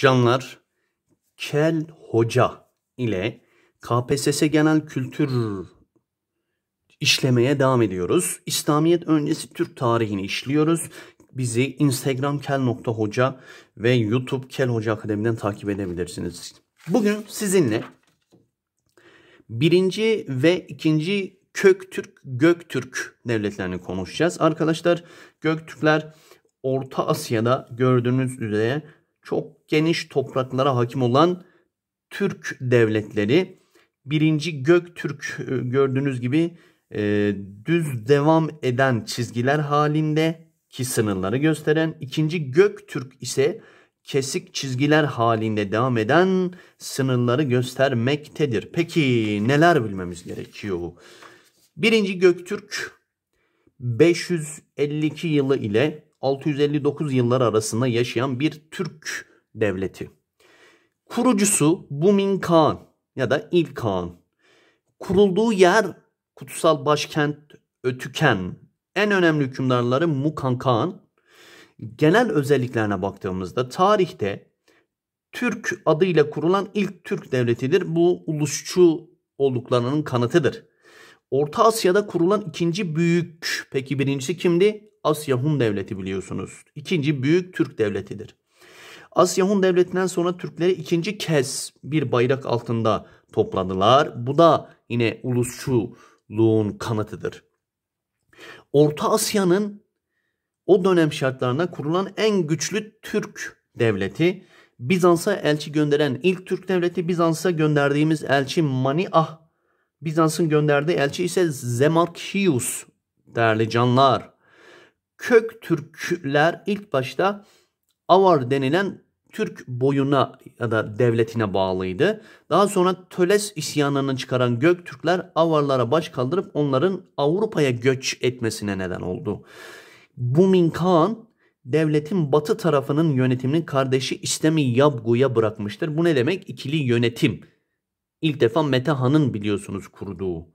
canlar Kel Hoca ile KPSS genel kültür işlemeye devam ediyoruz. İslamiyet öncesi Türk tarihini işliyoruz. Bizi Instagram kel.hoca ve YouTube Kel Hoca Akademi'den takip edebilirsiniz. Bugün sizinle birinci ve ikinci Köktürk, Göktürk devletlerini konuşacağız. Arkadaşlar Göktürkler Orta Asya'da gördüğünüz üzere çok geniş topraklara hakim olan Türk devletleri birinci Göktürk e, gördüğünüz gibi e, düz devam eden çizgiler halinde ki sınırları gösteren ikinci Göktürk ise kesik çizgiler halinde devam eden sınırları göstermektedir. Peki neler bilmemiz gerekiyor? Birinci Göktürk 552 yılı ile 659 yıllar arasında yaşayan bir Türk devleti. Kurucusu Bumin Kağan ya da İlkan. Kurulduğu yer kutsal başkent Ötüken. En önemli hükümdarları Mukan Kağan. Genel özelliklerine baktığımızda tarihte Türk adıyla kurulan ilk Türk devletidir. Bu ulusçu olduklarının kanıtıdır. Orta Asya'da kurulan ikinci büyük. Peki birincisi kimdi? Asya Hun Devleti biliyorsunuz. İkinci büyük Türk devletidir. Asya Hun Devleti'nden sonra Türkleri ikinci kez bir bayrak altında topladılar. Bu da yine ulusçuluğun kanıtıdır. Orta Asya'nın o dönem şartlarına kurulan en güçlü Türk devleti Bizans'a elçi gönderen ilk Türk devleti Bizans'a gönderdiğimiz elçi Maniah. Bizans'ın gönderdiği elçi ise Zemarkius. Değerli canlar kök Türkler ilk başta Avar denilen Türk boyuna ya da devletine bağlıydı. Daha sonra Töles isyanını çıkaran Türkler Avarlara baş kaldırıp onların Avrupa'ya göç etmesine neden oldu. Bumin Kağan devletin batı tarafının yönetimini kardeşi İstemi Yabgu'ya bırakmıştır. Bu ne demek? İkili yönetim. İlk defa Metehan'ın biliyorsunuz kurduğu.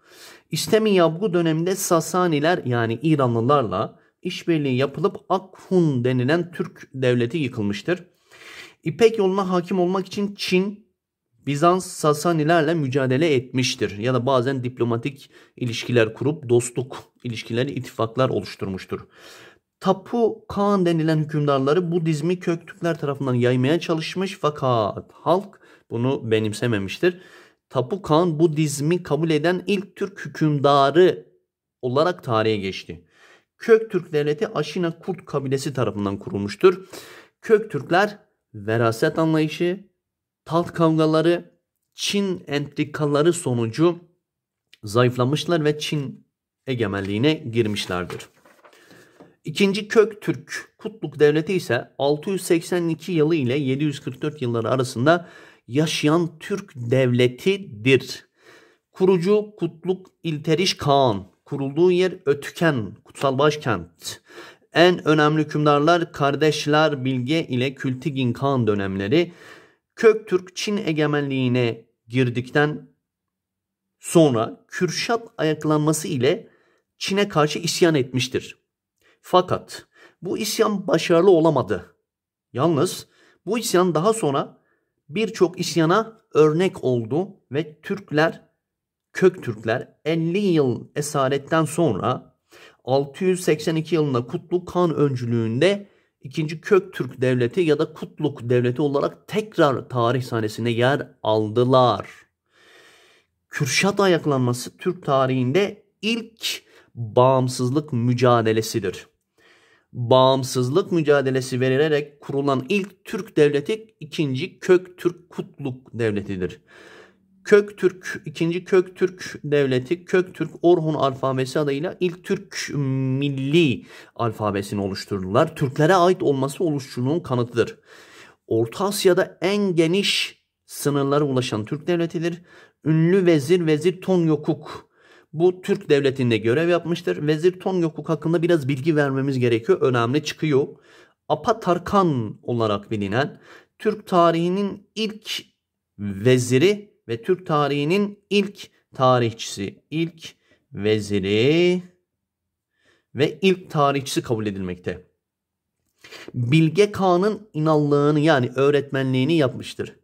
İstemi Yabgu döneminde Sasaniler yani İranlılarla işbirliği yapılıp Akhun denilen Türk devleti yıkılmıştır. İpek yoluna hakim olmak için Çin, Bizans Sasanilerle mücadele etmiştir ya da bazen diplomatik ilişkiler kurup dostluk ilişkileri, ittifaklar oluşturmuştur. Tapu Kaan denilen hükümdarları Budizmi Köktürkler tarafından yaymaya çalışmış fakat halk bunu benimsememiştir. Tapu Kaan Budizmi kabul eden ilk Türk hükümdarı olarak tarihe geçti. Köktürk devleti Aşina Kurt kabilesi tarafından kurulmuştur. Köktürkler veraset anlayışı, taht kavgaları, Çin entrikaları sonucu zayıflamışlar ve Çin egemenliğine girmişlerdir. İkinci Köktürk Kutluk Devleti ise 682 yılı ile 744 yılları arasında yaşayan Türk devletidir. Kurucu Kutluk İlteriş Kağan Kurulduğu yer Ötüken, kutsal başkent. En önemli hükümdarlar kardeşler Bilge ile Kültigin Kağan dönemleri Köktürk Çin egemenliğine girdikten sonra Kürşat ayaklanması ile Çin'e karşı isyan etmiştir. Fakat bu isyan başarılı olamadı. Yalnız bu isyan daha sonra birçok isyana örnek oldu ve Türkler Köktürkler 50 yıl esaretten sonra 682 yılında Kutlu Kan öncülüğünde 2. Köktürk Devleti ya da Kutluk Devleti olarak tekrar tarih sahnesine yer aldılar. Kürşat ayaklanması Türk tarihinde ilk bağımsızlık mücadelesidir. Bağımsızlık mücadelesi verilerek kurulan ilk Türk devleti 2. Köktürk Kutluk Devleti'dir. Köktürk, ikinci Köktürk devleti Köktürk Orhun alfabesi adıyla ilk Türk milli alfabesini oluşturdular. Türklere ait olması oluşçuluğun kanıtıdır. Orta Asya'da en geniş sınırlara ulaşan Türk devletidir. Ünlü vezir Vezir Ton Tonyokuk bu Türk devletinde görev yapmıştır. Vezir Ton Tonyokuk hakkında biraz bilgi vermemiz gerekiyor. Önemli çıkıyor. Apa Tarkan olarak bilinen Türk tarihinin ilk veziri ve Türk tarihinin ilk tarihçisi, ilk veziri ve ilk tarihçisi kabul edilmekte. Bilge Kağan'ın inallığını yani öğretmenliğini yapmıştır.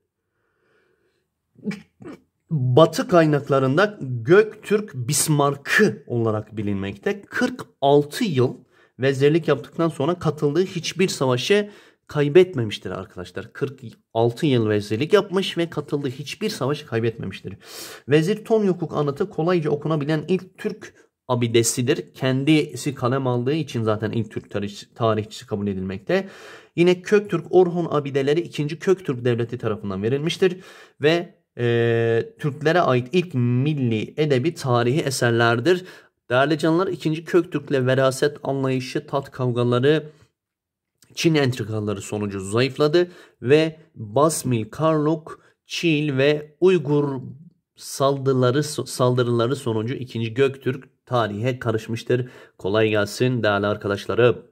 Batı kaynaklarında Göktürk Bismarck'ı olarak bilinmekte. 46 yıl vezirlik yaptıktan sonra katıldığı hiçbir savaşı kaybetmemiştir arkadaşlar. 46 yıl vezirlik yapmış ve katıldığı hiçbir savaşı kaybetmemiştir. Vezir ton yokuk anıtı kolayca okunabilen ilk Türk abidesidir. Kendisi kalem aldığı için zaten ilk Türk tarih, tarihçisi kabul edilmekte. Yine Köktürk Orhun abideleri 2. Köktürk Devleti tarafından verilmiştir ve e, Türklere ait ilk milli edebi tarihi eserlerdir. Değerli canlar 2. Köktürk'le veraset anlayışı, tat kavgaları, Çin entrikaları sonucu zayıfladı ve Basmil Karluk, Çin ve Uygur saldırıları saldırıları sonucu 2. Göktürk tarihe karışmıştır. Kolay gelsin değerli arkadaşlarım.